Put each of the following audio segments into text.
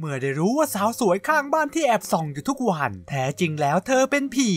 เมื่อได้รู้ว่าสาวสวยข้างบ้านที่แอบส่องอยู่ทุกวัน แท้จริงแล้วเธอเป็นผี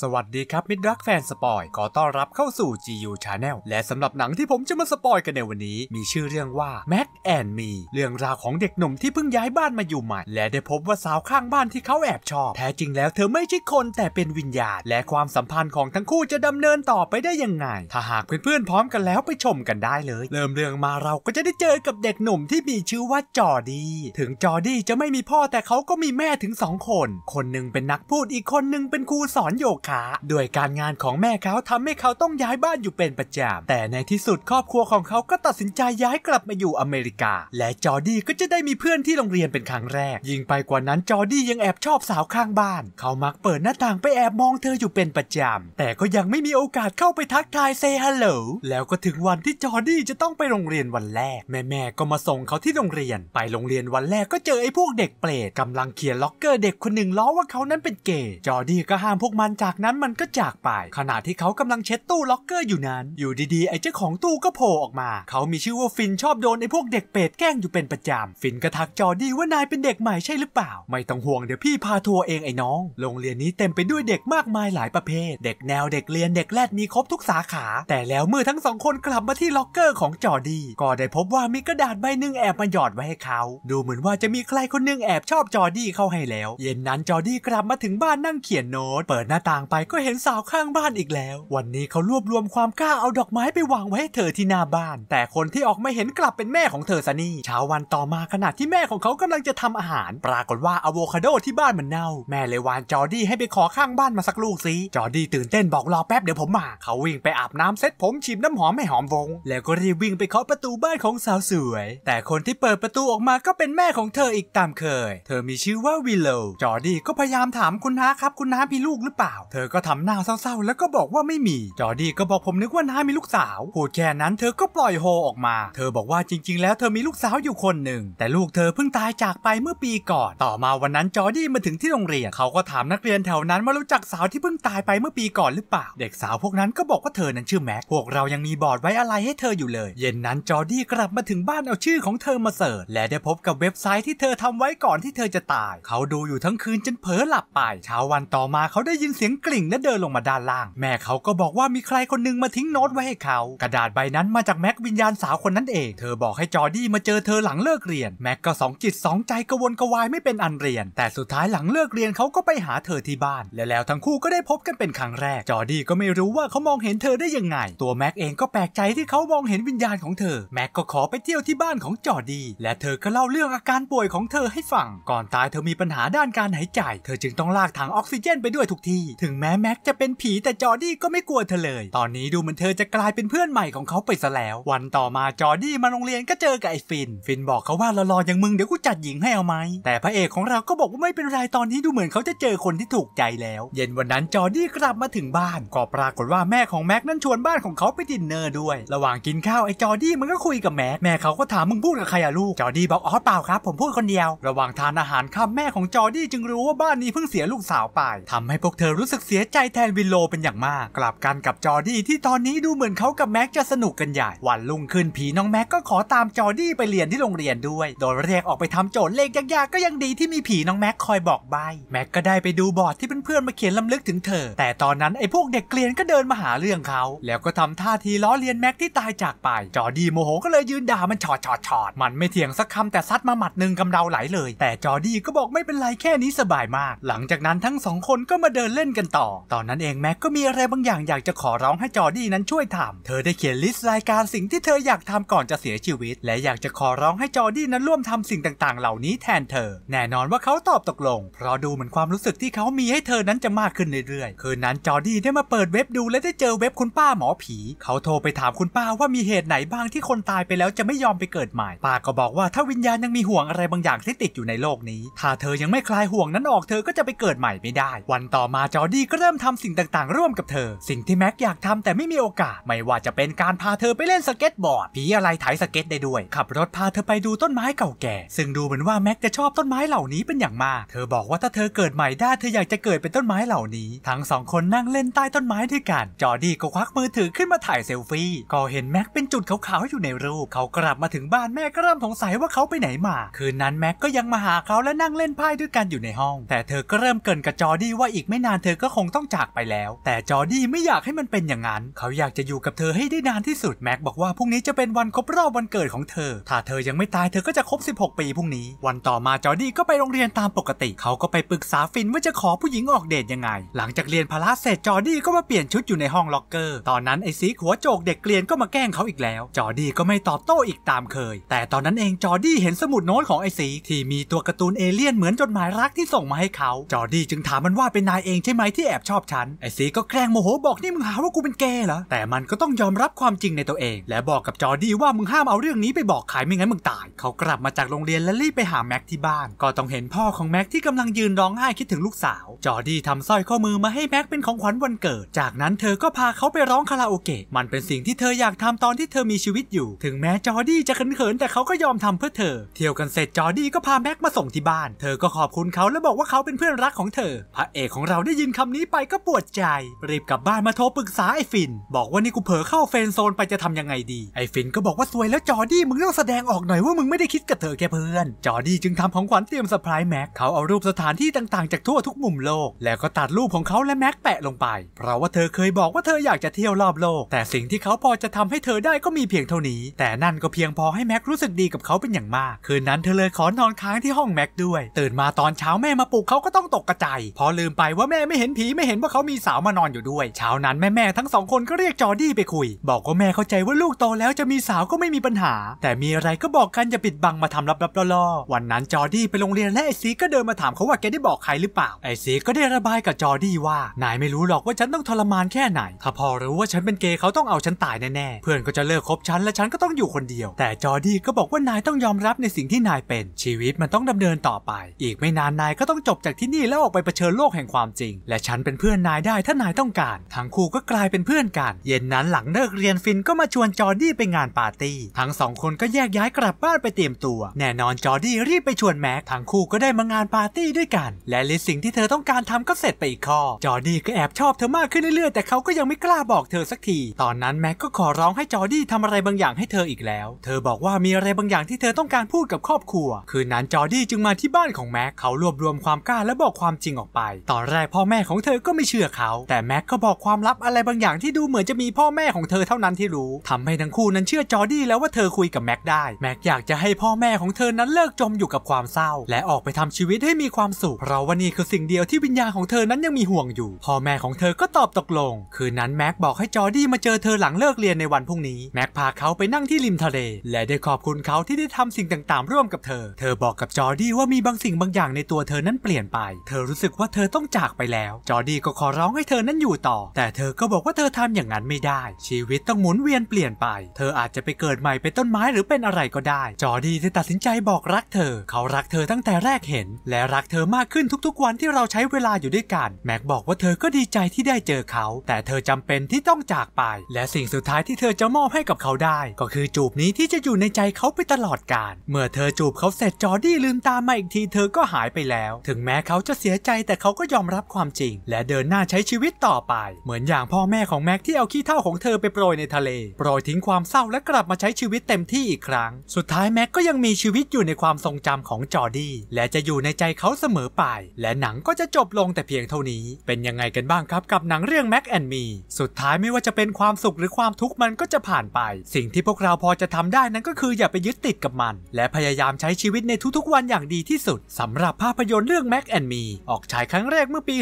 สวัสดีครับมิตรรักแฟนสปอยขอต้อนรับเข้าสู่ GU Channel และสำหรับหนังที่ผมจะมาสปอยกันในวันนี้ มีชื่อเรื่องว่า Mac and Me เรื่องราวของเด็กหนุ่มที่เพิ่งย้ายบ้านมาอยู่ใหม่ และได้พบว่าสาวข้างบ้านที่เขาแอบชอบแท้จริงแล้วเธอไม่ใช่คนแต่เป็นวิญญาณและความสัมพันธ์ของทั้งคู่จะดำเนินต่อไปได้ยังไง ถ้าหากเพื่อนๆพร้อมกันแล้วไปชมกันได้เลยเริ่มเรื่องมาเราก็จะได้เจอกับเด็กหนุ่มที่มีชื่อว่าจอดี ถึงจอดีจะไม่มีพ่อแต่เขาก็มีแม่ถึงสองคน คนหนึ่งเป็นนักพูดอีกคนหนึ่งเป็นครูสอนโยคะด้วยการงานของแม่เขาทำให้เขาต้องย้ายบ้านอยู่เป็นประจำแต่ในที่สุดครอบครัวของเขาก็ตัดสินใจย้ายกลับมาอยู่อเมริกา และจอดี้ก็จะได้มีเพื่อนที่โรงเรียนเป็นครั้งแรก ยิ่งไปกว่านั้นจอดี้ยังแอบชอบสาวข้างบ้าน เขามักเปิดหน้าต่างไปแอบมองเธออยู่เป็นประจำแต่ก็ยังไม่มีโอกาสเข้าไปทักทายเซฮัลโหลแล้วก็ถึงวันที่จอดี้จะต้องไปโรงเรียนวันแรก แม่แม่ก็มาส่งเขาที่โรงเรียนไปโรงเรียนวันแรกก็เจอไอ้พวกเด็กเปรตกำลังเขียนล็อกเกอร์เด็กคนหนึ่งล้อว่าเขานั้นเป็นเกย์จอร์ดี้ก็ห้ามพวกมันจากนั้นมันก็จากไปขณะที่เขากำลังเช็ดตู้ล็อกเกอร์อยู่นั้นอยู่ดีๆ ไอ้เจ้าของตู้ก็โผล่ออกมา เขามีชื่อว่าฟินชอบโดนไอ้พวกเด็กเปรตแกล้งอยู่เป็นประจำฟินก็ทักจอร์ดี้ว่านายเป็นเด็กใหม่ใช่หรือเปล่าไม่ต้องห่วงเดี๋ยวพี่พาทัวร์เองไอ้น้องโรงเรียนนี้เต็มไปด้วยเด็กมากมายหลายประเภท เด็กแนวเด็กเรียนเด็กแรดมีครบทุกสาขา แต่แล้วเมื่อทั้งสองคนกลับมาที่ล็อกเกอร์ของจอร์ดี้ก็ได้พบว่ามีกระดาษใบหนึ่งแอบมาหยอดไว้ให้เขาดูเหมือนว่าจะมีใครคนนึงแอบชอบจอดี้เข้าให้แล้ว เย็นนั้นจอดี้กลับมาถึงบ้านนั่งเขียนโน้ต เปิดหน้าต่างไปก็เห็นสาวข้างบ้านอีกแล้ว วันนี้เขารวบรวมความกล้าเอาดอกไม้ไปวางไว้ให้เธอที่หน้าบ้าน แต่คนที่ออกมาเห็นกลับเป็นแม่ของเธอซะนี่ เช้าวันต่อมาขณะที่แม่ของเขากำลังจะทำอาหาร ปรากฏว่าอะโวคาโดที่บ้านมันเน่า แม่เลยวานจอดี้ให้ไปขอข้างบ้านมาสักลูกซิจอดี้ตื่นเต้นบอกรอแป๊บเดี๋ยวผมมา เขาวิ่งไปอาบน้ำเซ็ตผมฉีดน้ำหอมให้หอมวง แล้วก็รีบวิ่งไปเคาะประตูบ้านของสาวสวย แต่คนที่เปิดประตูออกมาก็เป็นแม่ของเธออีกตามเคย เธอมีชื่อว่าวิลโลจอร์ดี้ก็พยายามถามคุณน้าครับ คุณน้ามีลูกหรือเปล่า เธอก็ทำหน้าเศร้าๆ แล้วก็บอกว่าไม่มี จอร์ดี้ก็บอกผมนึกว่าน้ามีลูกสาวพูดแค่นั้นเธอก็ปล่อยโฮออกมา เธอบอกว่าจริงๆ แล้วเธอมีลูกสาวอยู่คนหนึ่ง แต่ลูกเธอเพิ่งตายจากไปเมื่อปีก่อน ต่อมาวันนั้นจอร์ดี้มาถึงที่โรงเรียน เขาก็ถามนักเรียนแถวนั้นว่ารู้จักสาวที่เพิ่งตายไปเมื่อปีก่อนหรือเปล่า เด็กสาวพวกนั้นก็บอกว่าเธอนั้นชื่อแม็ก พวกเรายังมีบอร์ดไว้อะไรให้เธออยู่เลย เย็นนั้นจอร์ดี้กลับมาถึงบ้านเอาชื่อของเธอมาเสิร์ชและได้พบกับเว็บไซต์ที่เธอททำไว้ก่อนที่เธอจะตาย เขาดูอยู่ทั้งคืนจนเผลอหลับไป เช้าวันต่อมาเขาได้ยินเสียงกลิ่งและเดินลงมาด้านล่าง แม่เขาก็บอกว่ามีใครคนนึงมาทิ้งโน้ตไว้ให้เขา กระดาษใบนั้นมาจากแม็กวิญญาณสาวคนนั้นเอง เธอบอกให้จอดี้มาเจอเธอหลังเลิกเรียนแม็กก็สองจิตสองใจกระวนกระวายไม่เป็นอันเรียน แต่สุดท้ายหลังเลิกเรียนเขาก็ไปหาเธอที่บ้าน และแล้วทั้งคู่ก็ได้พบกันเป็นครั้งแรก จอดี้ก็ไม่รู้ว่าเขามองเห็นเธอได้ยังไง ตัวแม็กเองก็แปลกใจที่เขามองเห็นวิญญาณของเธอแม็กก็ขอไปเที่ยวที่บ้านของจอดี้และเธอก็เล่าเรื่องอาการป่วยของของเธอให้ฟังก่อนตายเธอมีปัญหาด้านการหายใจ เธอจึงต้องลากถังออกซิเจนไปด้วยทุกที ถึงแม้แม็กจะเป็นผีแต่จอดี้ก็ไม่กลัวเธอเลย ตอนนี้ดูเหมือนเธอจะกลายเป็นเพื่อนใหม่ของเขาไปซะแล้ว วันต่อมาจอดี้มาโรงเรียนก็เจอกับไอ้ฟิน ฟินบอกเขาว่ารารออย่างมึงเดี๋ยวกูจัดหญิงให้เอาไหม แต่พระเอกของเราก็บอกว่าไม่เป็นไรตอนนี้ดูเหมือนเขาจะเจอคนที่ถูกใจแล้ว เย็นวันนั้นจอดี้กลับมาถึงบ้านก็ปรากฏว่าแม่ของแม็กนั้นชวนบ้านของเขาไปดินเนอร์ด้วย ระหว่างกินข้าวไอ้จอดี้มันก็คุยกับแม็กแม่เขาก็ถามมึงพูดกับใครอะลูกจอดี้บอกอ๋อเปล่าครับผมพูดคนเดียวียวระหว่างทานอาหารข้ามแม่ของจอดี้จึงรู้ว่าบ้านนี้เพิ่งเสียลูกสาวไปทำให้พวกเธอรู้สึกเสียใจแทนวินโลเป็นอย่างมาก กลับกันกับจอดี้ที่ตอนนี้ดูเหมือนเขากับแม็กจะสนุกกันใหญ่วันลุ่งขึ้นผีน้องแม็กก็ขอตามจอดี้ไปเรียนที่โรงเรียนด้วย โดยเรียกออกไปทำโจทย์เลขยากๆก็ยังดีที่มีผีน้องแม็กคอยบอกใบแม็กก็ได้ไปดูบอร์ดที่เพื่อนๆมาเขียนลำลึกถึงเธอแต่ตอนนั้นไอ้พวกเด็กเกลียนก็เดินมาหาเรื่องเขา แล้วก็ทำท่าทีล้อเลียนแม็กที่ตายจากไปจอดี้โมโหก็เลยยืนด่ามันชอดชอดชอดมันไม่เถียงสักคาแต่ซัดมาหมัดหนึ่งกำเราไหลเลยแต่จอดี้ก็บอกไม่เป็นไรแค่นี้สบายมาก หลังจากนั้นทั้งสองคนก็มาเดินเล่นกันต่อ ตอนนั้นเองแม็กก็มีอะไรบางอย่างอยากจะขอร้องให้จอดี้นั้นช่วยทำ เธอได้เขียนลิสต์รายการสิ่งที่เธออยากทำก่อนจะเสียชีวิต และอยากจะขอร้องให้จอดี้นั้นร่วมทำสิ่งต่าง ๆ เหล่านี้แทนเธอ แน่นอนว่าเขาตอบตกลง เพราะดูเหมือนความรู้สึกที่เขามีให้เธอนั้นจะมากขึ้นเรื่อยๆคืนนั้นจอดี้ได้มาเปิดเว็บดูและได้เจอเว็บคุณป้าหมอผี เขาโทรไปถามคุณป้าว่ามีเหตุไหนบ้างที่คนตายไปแล้วจะไม่ยอมไปเกิดใหม่ป้าก็บอกว่าถ้าวิญญาณยังมีห่วงอะไรบางอย่างางที่ติดอยู่ในโลกนี้ถ้าเธอยังไม่คลายห่วงนั้นออกเธอก็จะไปเกิดใหม่ไม่ได้ วันต่อมาจอดี้ก็เริ่มทำสิ่งต่างๆร่วมกับเธอ สิ่งที่แม็กอยากทำแต่ไม่มีโอกาส ไม่ว่าจะเป็นการพาเธอไปเล่นสเก็ตบอร์ดผีอะไรถ่ายสเก็ตได้ด้วย ขับรถพาเธอไปดูต้นไม้เก่าแก่ ซึ่งดูเหมือนว่าแม็กจะชอบต้นไม้เหล่านี้เป็นอย่างมาก เธอบอกว่าถ้าเธอเกิดใหม่ได้เธออยากจะเกิดเป็นต้นไม้เหล่านี้ ทั้งสองคนนั่งเล่นใต้ต้นไม้ด้วยกัน จอดี้ก็ควักมือถือขึ้นมาถ่ายเซลฟี่ ก็เห็นแม็กเป็นจุดขาวๆอยู่ในรูปเขากลับมาถึงบ้านแม่ก็เริ่มสงสัยว่าเขาไปไหนมา คืนนั้นแแม็กก็ยังมาหาเขาและนั่งเล่นไพ่ด้วยกันอยู่ในห้อง แต่เธอก็เริ่มเกินกับจอดี้ว่าอีกไม่นานเธอก็คงต้องจากไปแล้ว แต่จอดี้ไม่อยากให้มันเป็นอย่างนั้น เขาอยากจะอยู่กับเธอให้ได้นานที่สุด แม็กบอกว่า พรุ่งนี้จะเป็นวันครบรอบวันเกิดของเธอ ถ้าเธอยังไม่ตายเธอก็จะครบ 16 ปีพรุ่งนี้ วันต่อมาจอดี้ก็ไปโรงเรียนตามปกติ เขาก็ไปปรึกษาฟินว่าจะขอผู้หญิงออกเดทยังไง หลังจากเรียนพละเสร็จจอดี้ก็มาเปลี่ยนชุดอยู่ในห้องล็อกเกอร์ ตอนนั้นไอ้สีหัวโจกเด็กเรียนก็มาแกล้งเขาอีกแล้ว จอดี้ก็ไม่ตอบโต้อีกตามเคย แต่ตอนนั้นเองจอดี้เห็นสมุดโน้ตของไอซี้ที่มีตัวการ์ตูนเอเลี่ยนเหมือนจดหมายรักที่ส่งมาให้เขาจอร์ดี้จึงถามมันว่าเป็นนายเองใช่ไหมที่แอบชอบฉันไอซีก็แกล้งโมโหบอกนี่มึงหาว่ากูเป็นเกย์เหรอแต่มันก็ต้องยอมรับความจริงในตัวเอง และบอกกับจอร์ดี้ว่ามึงห้ามเอาเรื่องนี้ไปบอกใครไม่งั้นมึงตายเขากลับมาจากโรงเรียนและรีบไปหาแม็กที่บ้านก็ต้องเห็นพ่อของแม็กที่กำลังยืนร้องไห้คิดถึงลูกสาวจอร์ดี้ทำสร้อยข้อมือมาให้แม็กเป็นของขวัญวันเกิดจากนั้นเธอก็พาเขาไปร้องคาราโอเกะมันเป็นสิ่งที่เธออยากทำตอนที่เธอมีชีวิตอยู่ ถึงแม้จอร์ดี้จะเขินๆแต่เขาก็ยอมทำเพื่อเธอ เที่ยวกันเสร็จจอร์ดีีก็พาแม็กมาส่งที่บ้าน เธอก็ขอบคุณเขาและบอกว่าเขาเป็นเพื่อนรักของเธอ พระเอกของเราได้ยินคำนี้ไปก็ปวดใจรีบกลับบ้านมาโทรปรึกษาไอ้ฟิน บอกว่านี่กูเผลอเข้าเฟนโซนไปจะทำยังไงดี ไอ้ฟิน ก็บอกว่าสวยแล้วจอดี้มึงต้องแสดงออกหน่อยว่ามึงไม่ได้คิดกับเธอแค่เพื่อน จอดี้จึงทำของขวัญเตรียมเซอร์ไพรส์แม็ก เขาเอารูปสถานที่ต่างๆจากทั่วทุกมุมโลกแล้วก็ตัดรูปของเขาและแม็กแปะลงไป เพราะว่าเธอเคยบอกว่าเธออยากจะเที่ยวรอบโลก แต่สิ่งที่เขาพอจะทำให้เธอได้ก็มีเพียงเท่านี้ แต่นั่นก็เพียงพอให้แม็กรู้สึกดีกับเขาเป็นอย่างมากคืนนั้นเธอเลยขอนอนค้างที่ห้องแม็กด้วย ตื่นมาตอนเช้าแม่มาปลุกเขาก็ต้องตกกระจายพอลืมไปว่าแม่ไม่เห็นผีไม่เห็นว่าเขามีสาวมานอนอยู่ด้วย เช้านั้นแม่แม่ทั้งสองคนก็เรียกจอดี้ไปคุย บอกว่าแม่เข้าใจว่าลูกโตแล้วจะมีสาวก็ไม่มีปัญหา แต่มีอะไรก็บอกกันอย่าปิดบังมาทำลับๆล่อๆวันนั้นจอดี้ไปโรงเรียนและไอซีก็เดินมาถามเขาว่าแกได้บอกใครหรือเปล่า ไอซีก็ได้ระบายกับจอดี้ว่า นายไม่รู้หรอกว่าฉันต้องทรมานแค่ไหน ถ้าพอรู้ว่าฉันเป็นเกย์เขาต้องเอาฉันตายแน่ๆเพื่อนก็จะเลิกคบฉันและฉันก็ต้องอยู่คนเดียว แต่จอดี้ก็บอกว่านายต้องยอมรับในสิ่งที่นายเป็นชีวิตมันต้องดำเนินต่อไป อีกไม่นานนายก็ต้องจบจากที่นี่แล้วออกไปเผชิญโลกแห่งความจริง และฉันเป็นเพื่อนนายได้ถ้านายต้องการ ทั้งคู่ก็กลายเป็นเพื่อนกัน เย็นนั้นหลังเลิกเรียนฟินก็มาชวนจอร์ดี้ไปงานปาร์ตี้ ทั้งสองคนก็แยกย้ายกลับบ้านไปเตรียมตัว แน่นอนจอร์ดี้รีบไปชวนแม็ก ทั้งคู่ก็ได้มางานปาร์ตี้ด้วยกัน และลิสสิ่งที่เธอต้องการทำก็เสร็จไปอีกข้อ จอร์ดี้ก็แอบชอบเธอมากขึ้นเรื่อยๆ แต่เขาก็ยังไม่กล้าบอกเธอสักที ตอนนั้นแม็กก็ขอร้องให้จอร์ดี้ทำอะไรบางอย่างให้เธออีกแล้วเธอบอกว่ามีอะไรบางอย่างที่เธอต้องการพูดกับครอบครัวคืนนั้นจอดี้จึงมาที่บ้านของแม็ก เขารวบรวมความกล้าและบอกความจริงออกไป ตอนแรกพ่อแม่ของเธอก็ไม่เชื่อเขา แต่แม็กก็บอกความลับอะไรบางอย่างที่ดูเหมือนจะมีพ่อแม่ของเธอเท่านั้นที่รู้ทำให้ทั้งคู่นั้นเชื่อจอดี้แล้วว่าเธอคุยกับแม็กได้ แม็กอยากจะให้พ่อแม่ของเธอนั้นเลิกจมอยู่กับความเศร้าและออกไปทำชีวิตให้มีความสุขเพราะว่านี่คือสิ่งเดียวที่วิญญาณของเธอนั้นยังมีห่วงอยู่ พ่อแม่ของเธอก็ตอบตกลง คืนนั้นแม็กบอกให้จอดี้มาเจอเธอหลังเลิกเรียนในวันพรุ่งนี้ แม็กพาเขาไปนั่งที่ริมทะเลและได้ขอบคุณเขาที่ได้ทำสิ่งต่างๆ ร่วมกับเธอเธอบอกกับจอร์ดี้ว่ามีบางสิ่งบางอย่างในตัวเธอนั้นเปลี่ยนไป เธอรู้สึกว่าเธอต้องจากไปแล้ว จอร์ดี้ก็ขอร้องให้เธอนั้นอยู่ต่อ แต่เธอก็บอกว่าเธอทำอย่างนั้นไม่ได้ ชีวิตต้องหมุนเวียนเปลี่ยนไป เธออาจจะไปเกิดใหม่เป็นต้นไม้หรือเป็นอะไรก็ได้ จอร์ดี้ได้ตัดสินใจบอกรักเธอ เขารักเธอตั้งแต่แรกเห็น และรักเธอมากขึ้นทุก ๆ วันที่เราใช้เวลาอยู่ด้วยกัน แม็กบอกว่าเธอก็ดีใจที่ได้เจอเขา แต่เธอจำเป็นที่ต้องจากไป และสิ่งสุดท้ายที่เธอจะมอบให้กับเขาได้ ก็คือจูบนี้ที่จะอยู่ในใจเขาไปตลอดกาลเมื่อเธอจูบเขาเสร็แต่จอร์ดี้ลืมตามาอีกทีเธอก็หายไปแล้ว ถึงแม้เขาจะเสียใจแต่เขาก็ยอมรับความจริง และเดินหน้าใช้ชีวิตต่อไป เหมือนอย่างพ่อแม่ของแม็กที่เอาขี้เท่าของเธอไปโปรยในทะเลโปรยทิ้งความเศร้าและกลับมาใช้ชีวิตเต็มที่อีกครั้ง สุดท้ายแม็กก็ยังมีชีวิตอยู่ในความทรงจำของจอร์ดี้และจะอยู่ในใจเขาเสมอไปและหนังก็จะจบลงแต่เพียงเท่านี้ เป็นยังไงกันบ้างครับ กับหนังเรื่องแม็กแอนด์มีสุดท้ายไม่ว่าจะเป็นความสุขหรือความทุกข์มันก็จะผ่านไปสิ่งที่พวกเราพอจะทำได้นั้นก็คืออย่าไปยึดติดกับมัน และพยายามใช้ชีวิตวิตในทุกๆวันอย่างดีที่สุดสำหรับภาพยนตร์เรื่อง Mac and Me ออกฉายครั้งแรกเมื่อปี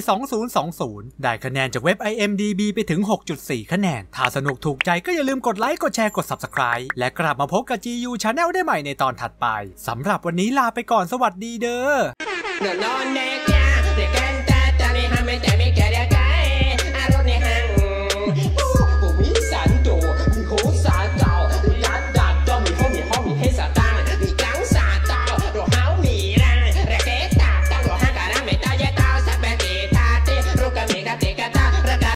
2020 ได้คะแนนจากเว็บ IMDB ไปถึง 6.4 คะแนน ถ้าสนุกถูกใจก็อย่าลืมกดไลค์ กดแชร์ กด Subscribe และกลับมาพบกับ GU Channel ได้ใหม่ในตอนถัดไปสำหรับวันนี้ลาไปก่อนสวัสดีเด้อ